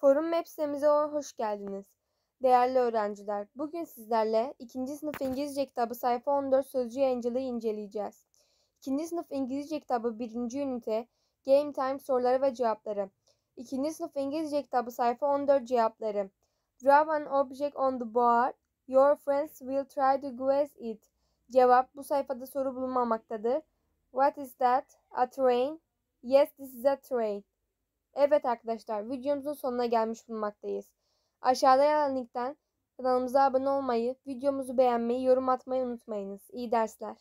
Forum Web sitemize hoş geldiniz. Değerli öğrenciler, bugün sizlerle 2. sınıf İngilizce kitabı sayfa 14 sözcü yayıncılığı inceleyeceğiz. 2. sınıf İngilizce kitabı 1. ünite Game Time soruları ve cevapları. 2. sınıf İngilizce kitabı sayfa 14 cevapları. Draw an object on the board. Your friends will try to guess it. Cevap bu sayfada soru bulunmamaktadır. What is that? A train? Yes, this is a train. Evet arkadaşlar videomuzun sonuna gelmiş bulunmaktayız. Aşağıda yalan linkten kanalımıza abone olmayı, videomuzu beğenmeyi, yorum atmayı unutmayınız. İyi dersler.